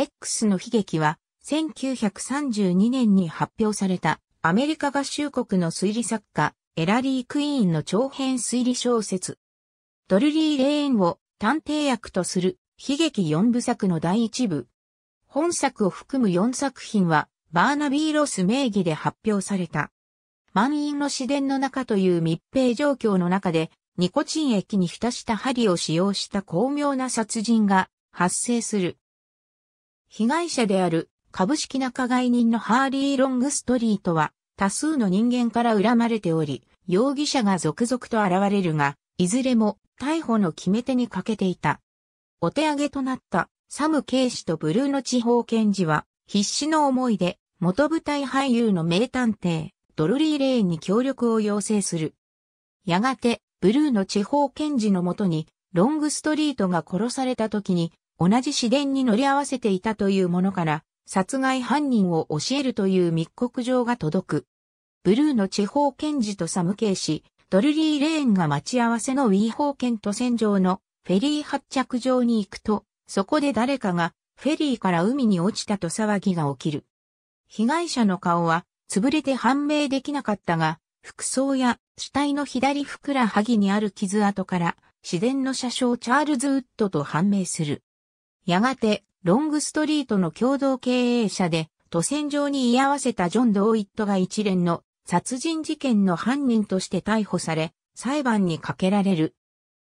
X の悲劇は、1932年に発表された、アメリカ合衆国の推理作家、エラリー・クイーンの長編推理小説。ドルリー・レーンを探偵役とする悲劇4部作の第1部。本作を含む4作品は、バーナビー・ロス名義で発表された。満員の市電の中という密閉状況の中で、ニコチン液に浸した針を使用した巧妙な殺人が発生する。被害者である株式仲買人のハーリー・ロングストリートは多数の人間から恨まれており、容疑者が続々と現れるが、いずれも逮捕の決め手に欠けていた。お手上げとなったサムケイシとブルーの地方検事は必死の思いで元舞台俳優の名探偵ドルリー・レーンに協力を要請する。やがてブルーの地方検事のもとにロングストリートが殺された時に同じ市電に乗り合わせていたというものから、殺害犯人を教えるという密告状が届く。ブルーの地方検事とサムケイ氏、ドルリーレーンが待ち合わせのウィーホー県と船上のフェリー発着場に行くと、そこで誰かがフェリーから海に落ちたと騒ぎが起きる。被害者の顔は潰れて判明できなかったが、服装や死体の左ふくらはぎにある傷跡から、自電の車掌チャールズ・ウッドと判明する。やがて、ロングストリートの共同経営者で、都戦場に居合わせたジョン・ドーイットが一連の殺人事件の犯人として逮捕され、裁判にかけられる。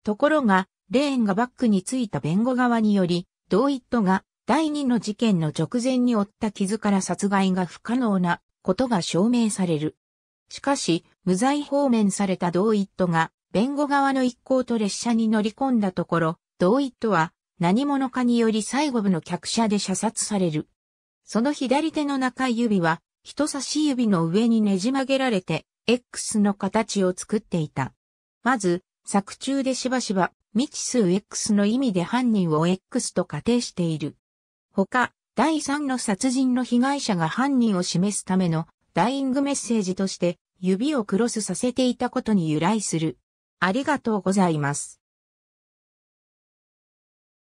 ところが、レーンがバックについた弁護側により、ドーイットが第二の事件の直前に負った傷から殺害が不可能なことが証明される。しかし、無罪放免されたドーイットが、弁護側の一行と列車に乗り込んだところ、ドーイットは何者かにより最後部の客車で射殺される。その左手の中指は人差し指の上にねじ曲げられて X の形を作っていた。まず、作中でしばしば未知数 X の意味で犯人を X と仮定している。他、第3の殺人の被害者が犯人を示すためのダイイングメッセージとして指をクロスさせていたことに由来する。ありがとうございます。